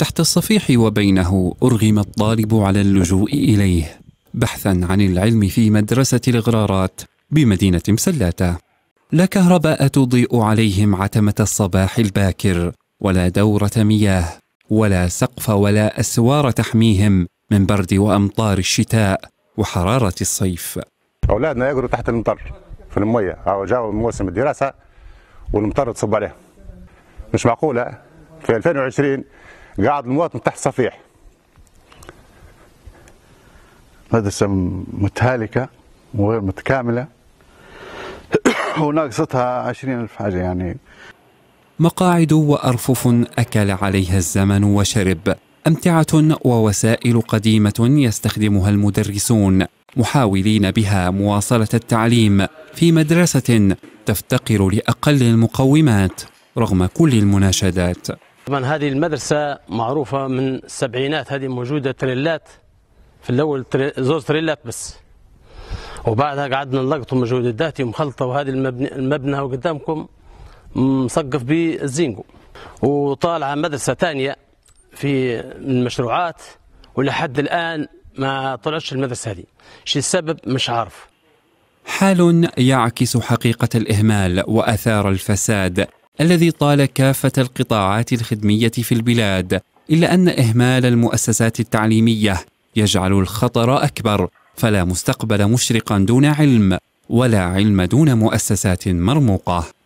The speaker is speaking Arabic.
تحت الصفيح وبينه أرغم الطالب على اللجوء إليه بحثا عن العلم في مدرسة الإغرارات بمدينة مسلاتة لا كهرباء تضيء عليهم عتمة الصباح الباكر ولا دورة مياه ولا سقف ولا أسوار تحميهم من برد وأمطار الشتاء وحرارة الصيف أولادنا يجروا تحت المطر في المية أو جاوا موسم الدراسة والمطر تصب عليهم مش معقولة في 2020 قاعد المواطن تحت صفيح مدرسة متهالكة وغير متكاملة وناقصتها عشرين ألف حاجة يعني مقاعد وأرفف أكل عليها الزمن وشرب أمتعة ووسائل قديمة يستخدمها المدرسون محاولين بها مواصلة التعليم في مدرسة تفتقر لأقل المقومات رغم كل المناشدات طبعا هذه المدرسة معروفة من السبعينات هذه موجودة تريلات في الأول تري... زوز تريلات بس وبعدها قعدنا نلقطوا مجهودات مخلطة وهذه المبنى, المبنى قدامكم مصقف بالزينجو وطالعة مدرسة ثانية في المشروعات ولحد الآن ما طلعتش المدرسة هذه شو السبب مش عارف حال يعكس حقيقة الإهمال وأثار الفساد الذي طال كافة القطاعات الخدمية في البلاد إلا أن إهمال المؤسسات التعليمية يجعل الخطر أكبر فلا مستقبل مشرقا دون علم ولا علم دون مؤسسات مرموقه